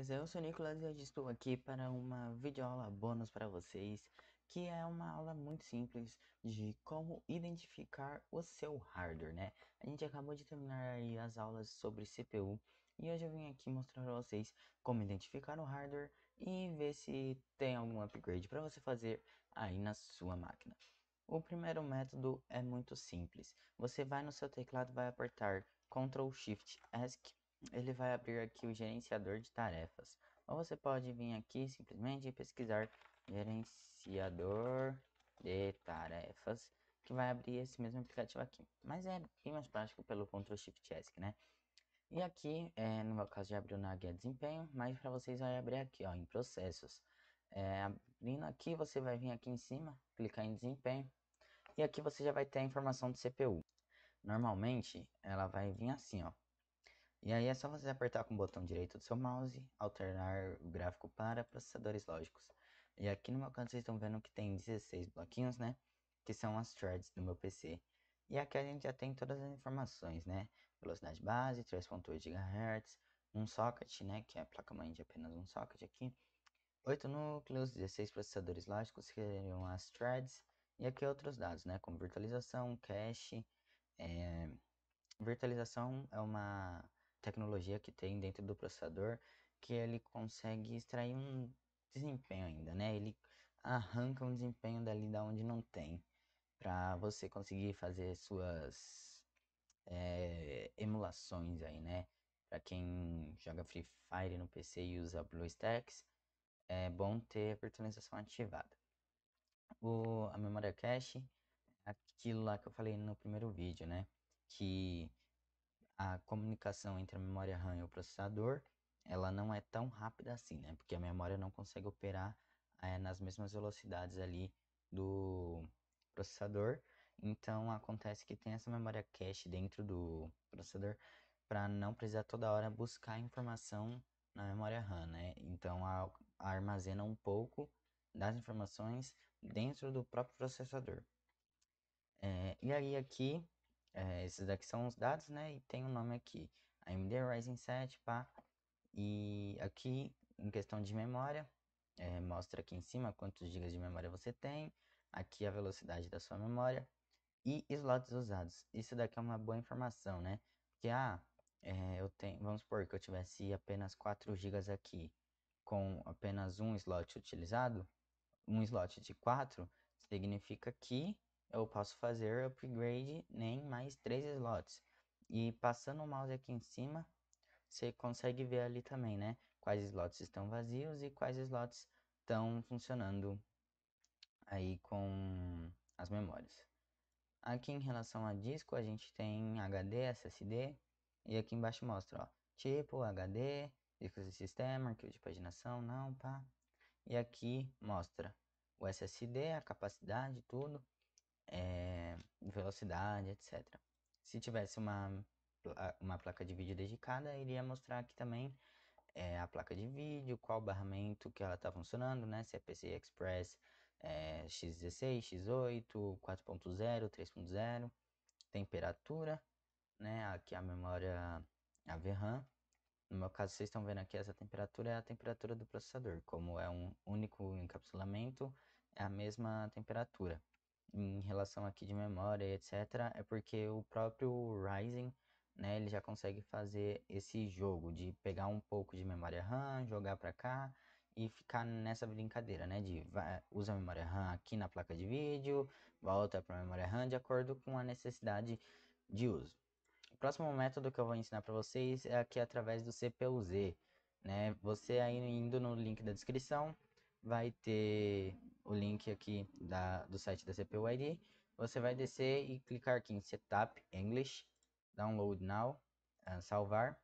beleza? Eu sou o Nicolas e hoje estou aqui para uma videoaula bônus para vocês, que é uma aula muito simples de como identificar o seu hardware, né? A gente acabou de terminar aí as aulas sobre CPU e hoje eu vim aqui mostrar para vocês como identificar o hardware e ver se tem algum upgrade para você fazer aí na sua máquina. O primeiro método é muito simples. Você vai no seu teclado vai apertar Ctrl Shift ESC ele vai abrir aqui o gerenciador de tarefas. Ou você pode vir aqui simplesmente pesquisar gerenciador de tarefas, que vai abrir esse mesmo aplicativo aqui. Mas é bem mais prático pelo Ctrl Shift S, né? E aqui, é, no meu caso já abriu na guia desempenho, mas para vocês vai abrir aqui, ó, em processos. É, abrindo aqui, você vai vir aqui em cima, clicar em desempenho, e aqui você já vai ter a informação do CPU. Normalmente, ela vai vir assim, ó, e aí é só você apertar com o botão direito do seu mouse, alternar o gráfico para processadores lógicos. E aqui no meu canto vocês estão vendo que tem 16 bloquinhos, né? Que são as threads do meu PC. E aqui a gente já tem todas as informações, né? Velocidade base, 3.8 GHz, um socket, né? Que é a placa-mãe de apenas um socket aqui. 8 núcleos, 16 processadores lógicos, que seriam as threads. E aqui outros dados, né? Como virtualização, cache. É... Virtualização é uma tecnologia que tem dentro do processador que ele consegue extrair um desempenho ainda, né? Ele arranca um desempenho dali da onde não tem para você conseguir fazer suas é, emulações aí, né? Para quem joga Free Fire no PC e usa BlueStacks, é bom ter a virtualização ativada. O, a memória cache, aquilo lá que eu falei no primeiro vídeo, né? Que a comunicação entre a memória RAM e o processador, ela não é tão rápida assim, né? Porque a memória não consegue operar é, nas mesmas velocidades ali do processador. Então acontece que tem essa memória cache dentro do processador para não precisar toda hora buscar informação na memória RAM, né? Então a, a armazena um pouco das informações dentro do próprio processador. É, e aí aqui é, esses daqui são os dados, né? E tem o um nome aqui, AMD Ryzen 7, pá. E aqui, em questão de memória, é, mostra aqui em cima quantos gigas de memória você tem. Aqui a velocidade da sua memória. E slots usados. Isso daqui é uma boa informação, né? Porque, ah, é, eu tenho, vamos supor que eu tivesse apenas 4 GB aqui, com apenas um slot utilizado, um slot de 4, significa que eu posso fazer upgrade nem mais três slots. E passando o mouse aqui em cima, você consegue ver ali também, né? Quais slots estão vazios e quais slots estão funcionando aí com as memórias. Aqui em relação a disco, a gente tem HD, SSD e aqui embaixo mostra, ó, tipo, HD, disco de sistema, arquivo de paginação, não, pá. E aqui mostra o SSD, a capacidade, tudo é, velocidade, etc. Se tivesse uma, uma placa de vídeo dedicada, iria mostrar aqui também é, a placa de vídeo, qual barramento que ela está funcionando, né? Se é PCI Express é, X16, X8, 4.0, 3.0, temperatura, né? Aqui a memória, a VRAM. No meu caso, vocês estão vendo aqui, essa temperatura é a temperatura do processador. Como é um único encapsulamento, é a mesma temperatura em relação aqui de memória, etc, é porque o próprio Ryzen, né, ele já consegue fazer esse jogo de pegar um pouco de memória RAM, jogar para cá e ficar nessa brincadeira, né, de vai, usa a memória RAM aqui na placa de vídeo, volta para memória RAM de acordo com a necessidade de uso. O próximo método que eu vou ensinar para vocês é aqui através do CPU-Z, né? Você aí indo no link da descrição vai ter o link aqui da, do site da CPUID você vai descer e clicar aqui em Setup English, Download Now, salvar.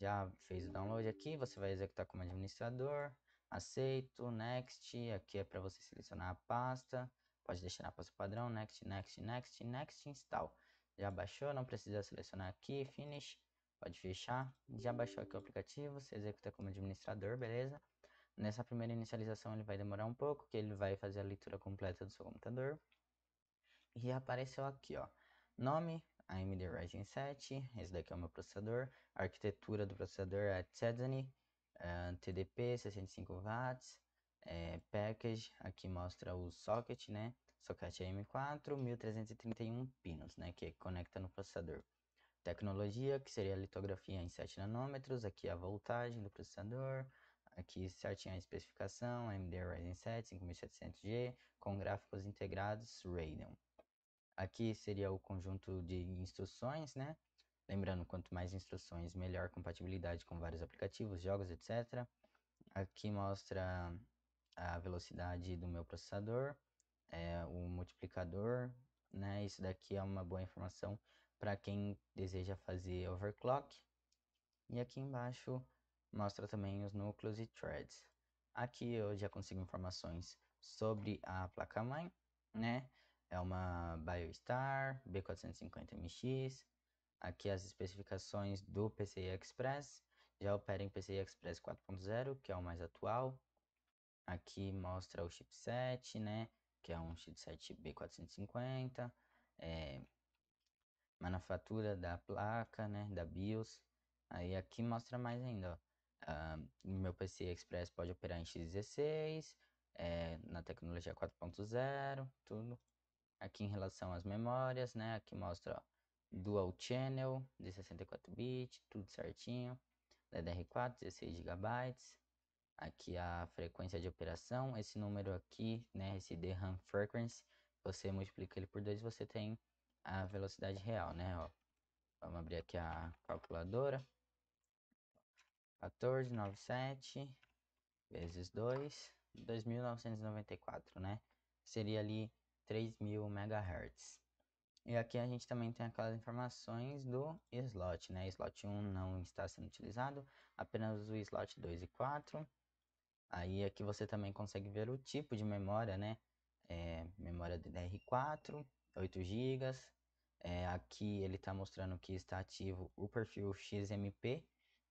Já fez o download aqui, você vai executar como administrador, aceito, next, aqui é para você selecionar a pasta, pode deixar na pasta padrão, next, next, next, next, install. Já baixou, não precisa selecionar aqui, finish, pode fechar. Já baixou aqui o aplicativo, você executa como administrador, beleza? Nessa primeira inicialização ele vai demorar um pouco, que ele vai fazer a leitura completa do seu computador. E apareceu aqui, ó, nome, AMD Ryzen 7, esse daqui é o meu processador, a arquitetura do processador é Cezanne, uh, TDP 65 watts, é, package, aqui mostra o socket, né, socket AM4, 1331 pinos, né, que conecta no processador. Tecnologia, que seria a litografia em 7 nanômetros, aqui é a voltagem do processador, Aqui certinho a especificação, AMD Ryzen 7 5700G com gráficos integrados Radeon. Aqui seria o conjunto de instruções, né? Lembrando, quanto mais instruções, melhor compatibilidade com vários aplicativos, jogos, etc. Aqui mostra a velocidade do meu processador, é, o multiplicador, né? Isso daqui é uma boa informação para quem deseja fazer overclock. E aqui embaixo mostra também os núcleos e threads. Aqui eu já consigo informações sobre a placa-mãe, né? É uma BioStar B450MX. Aqui as especificações do PCI Express. Já opera em PCI Express 4.0, que é o mais atual. Aqui mostra o chipset, né? Que é um chipset B450. É... Manufatura da placa, né? Da BIOS. Aí aqui mostra mais ainda, ó meu PC Express pode operar em x16, é, na tecnologia 4.0, tudo. Aqui em relação às memórias, né? Aqui mostra ó, dual channel de 64 bits, tudo certinho. DDR4, 16 GB. Aqui a frequência de operação, esse número aqui, né, esse DRAM frequency, você multiplica ele por 2, você tem a velocidade real, né, ó. Vamos abrir aqui a calculadora. 1497 vezes 2, 2994, né? Seria ali 3000 MHz. E aqui a gente também tem aquelas informações do slot, né? Slot 1 não está sendo utilizado, apenas o slot 2 e 4. Aí aqui você também consegue ver o tipo de memória, né? É, memória DDR4, 8 GB. É, aqui ele está mostrando que está ativo o perfil XMP,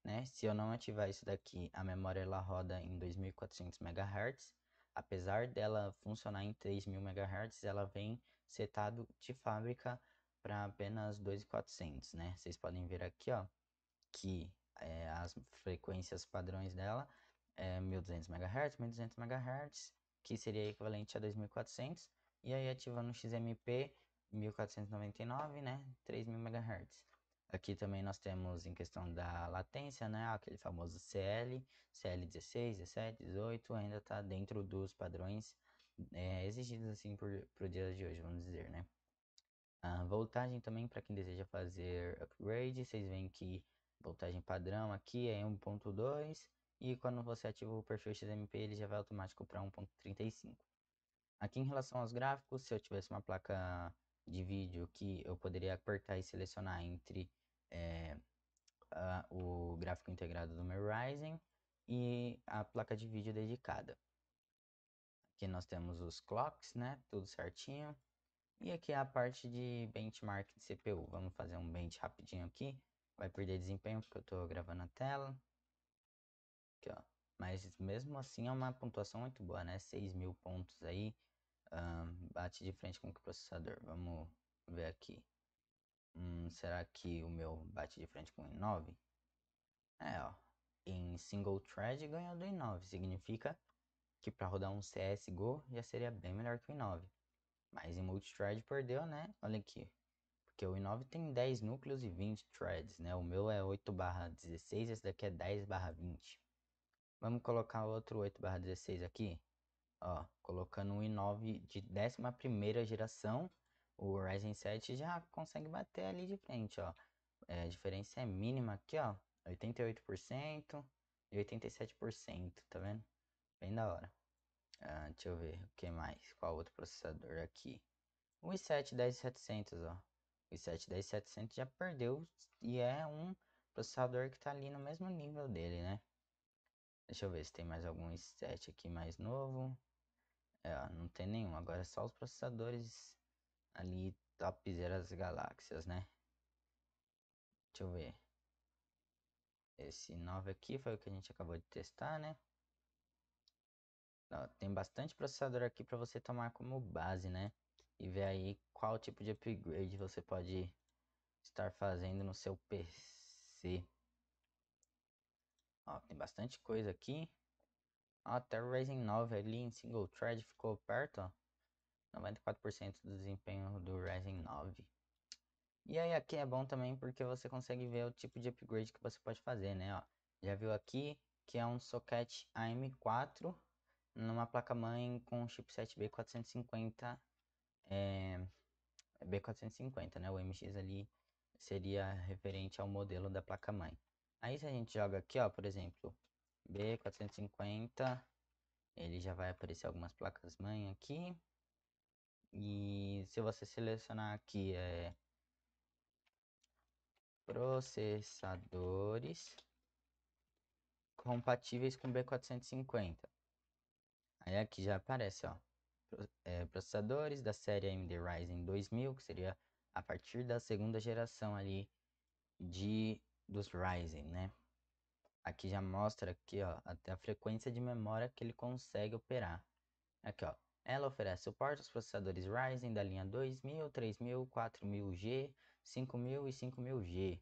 né? Se eu não ativar isso daqui, a memória ela roda em 2400 MHz. Apesar dela funcionar em 3000 MHz, ela vem setado de fábrica para apenas 2400, né? Vocês podem ver aqui, ó, que é, as frequências padrões dela é 1200 MHz, 1200 MHz, que seria equivalente a 2400, e aí ativando o XMP 1499, né? 3000 MHz. Aqui também nós temos em questão da latência, né? Aquele famoso CL, CL16, 17, 18, ainda está dentro dos padrões é, exigidos assim para o dia de hoje, vamos dizer, né? A voltagem também para quem deseja fazer upgrade, vocês veem que voltagem padrão aqui é 1.2 e quando você ativa o perfil XMP ele já vai automático para 1.35. Aqui em relação aos gráficos, se eu tivesse uma placa de vídeo que eu poderia apertar e selecionar entre é, a, o gráfico integrado do meu Ryzen e a placa de vídeo dedicada. Aqui nós temos os clocks, né? Tudo certinho. E aqui é a parte de benchmark de CPU. Vamos fazer um bench rapidinho aqui. Vai perder desempenho porque eu estou gravando a tela. Aqui, ó. Mas mesmo assim é uma pontuação muito boa, né? 6 mil pontos aí. Um, bate de frente com o processador. Vamos ver aqui. Hum, será que o meu bate de frente com o i9? É, ó. Em single thread ganhou do i9. Significa que para rodar um CSGO já seria bem melhor que o i9. Mas em multithread perdeu, né? Olha aqui. Porque o i9 tem 10 núcleos e 20 threads, né? O meu é 8 barra 16, esse daqui é 10 barra 20. Vamos colocar outro 8 barra 16 aqui. Ó, colocando um i9 de 11 primeira geração o Ryzen 7 já consegue bater ali de frente, ó. É, a diferença é mínima aqui, ó, 88% e 87%, tá vendo? Bem da hora. Ah, deixa eu ver o que mais, qual outro processador aqui. O i7 10700, ó. O i7 10700 já perdeu e é um processador que tá ali no mesmo nível dele, né? Deixa eu ver se tem mais algum i7 aqui mais novo. É, ó, não tem nenhum. Agora é só os processadores ali das Galáxias, né? Deixa eu ver. Esse 9 aqui foi o que a gente acabou de testar, né? Ó, tem bastante processador aqui para você tomar como base, né? E ver aí qual tipo de upgrade você pode estar fazendo no seu PC. Ó, tem bastante coisa aqui. Ó, até o Ryzen 9 ali em single thread ficou perto, ó. 94% do desempenho do Ryzen 9. E aí aqui é bom também porque você consegue ver o tipo de upgrade que você pode fazer, né? Ó, já viu aqui que é um socket AM4 numa placa-mãe com chipset B450, é, B450, né? O MX ali seria referente ao modelo da placa-mãe. Aí se a gente joga aqui, ó, por exemplo, B450, ele já vai aparecer algumas placas-mãe aqui. E se você selecionar aqui é processadores compatíveis com B450. Aí aqui já aparece, ó, é, processadores da série AMD Ryzen 2000, que seria a partir da segunda geração ali de dos Ryzen, né? Aqui já mostra aqui, ó, até a frequência de memória que ele consegue operar. Aqui, ó, ela oferece suporte aos processadores Ryzen da linha 2000, 3000, 4000G, 5000 e 5000G.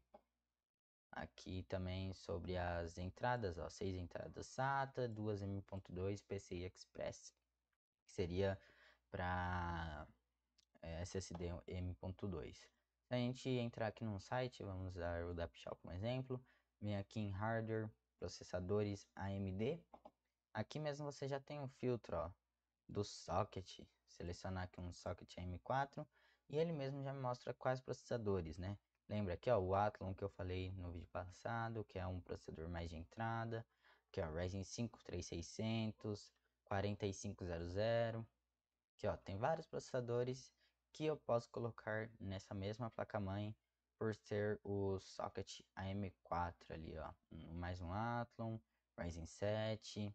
Aqui também sobre as entradas, ó, 6 entradas SATA, 2 M.2 PCI Express, que seria para é, SSD M.2. Se a gente entrar aqui num site, vamos usar o DapShell como exemplo, vem aqui em Hardware, Processadores AMD, aqui mesmo você já tem um filtro, ó, do socket, selecionar aqui um socket M4 e ele mesmo já me mostra quais processadores, né? Lembra aqui ó, é o Athlon que eu falei no vídeo passado, que é um processador mais de entrada, que é o Ryzen 5 3600, 4500, que ó, tem vários processadores que eu posso colocar nessa mesma placa-mãe por ser o socket AM4 ali, ó, mais um Athlon, Ryzen 7,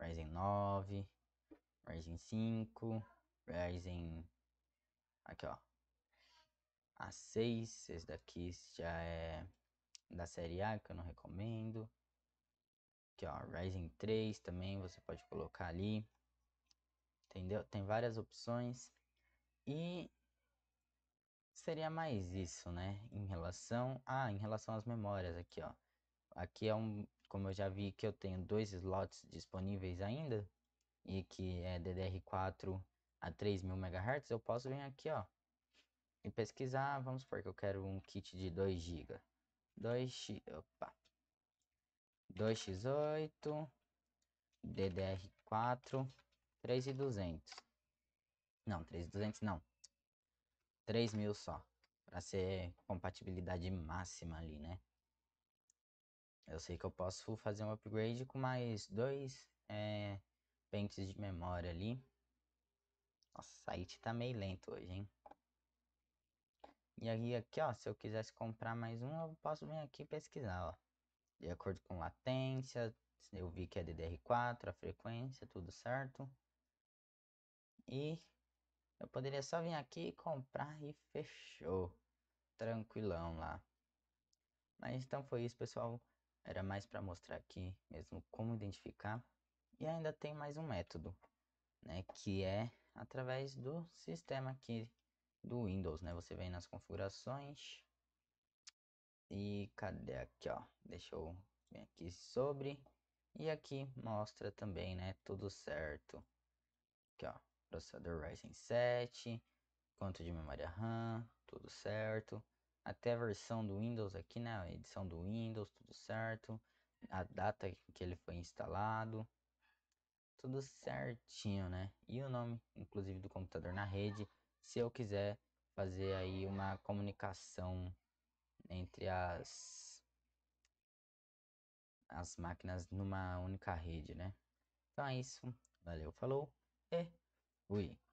Ryzen 9, Ryzen 5, Ryzen. Aqui ó. A6, esse daqui já é da série A, que eu não recomendo. Aqui ó, Ryzen 3 também você pode colocar ali. Entendeu? Tem várias opções. E seria mais isso, né? Em relação. Ah, em relação às memórias aqui ó. Aqui é um. Como eu já vi que eu tenho dois slots disponíveis ainda, e que é DDR4 a 3000 MHz, eu posso vir aqui, ó, e pesquisar, vamos supor que eu quero um kit de 2 GB. 2x, opa. 2x8 DDR4 3200. Não, 3200 não. 3000 só, para ser compatibilidade máxima ali, né? Eu sei que eu posso fazer um upgrade com mais dois é, pentes de memória ali. Nossa, o site tá meio lento hoje, hein? E aí aqui, ó, se eu quisesse comprar mais um, eu posso vir aqui pesquisar, ó. De acordo com latência, eu vi que é DDR4, a frequência, tudo certo. E eu poderia só vir aqui comprar e fechou. Tranquilão lá. Mas então foi isso, pessoal. Era mais para mostrar aqui mesmo como identificar e ainda tem mais um método, né, que é através do sistema aqui do Windows, né? Você vem nas configurações e cadê aqui, ó? Deixa eu vir aqui sobre e aqui mostra também, né, tudo certo. Aqui, ó, processador Ryzen 7, quanto de memória RAM, tudo certo. Até a versão do Windows aqui, né, a edição do Windows, tudo certo. A data que ele foi instalado, tudo certinho, né? E o nome, inclusive, do computador na rede, se eu quiser fazer aí uma comunicação entre as as máquinas numa única rede, né? Então é isso. Valeu, falou e fui.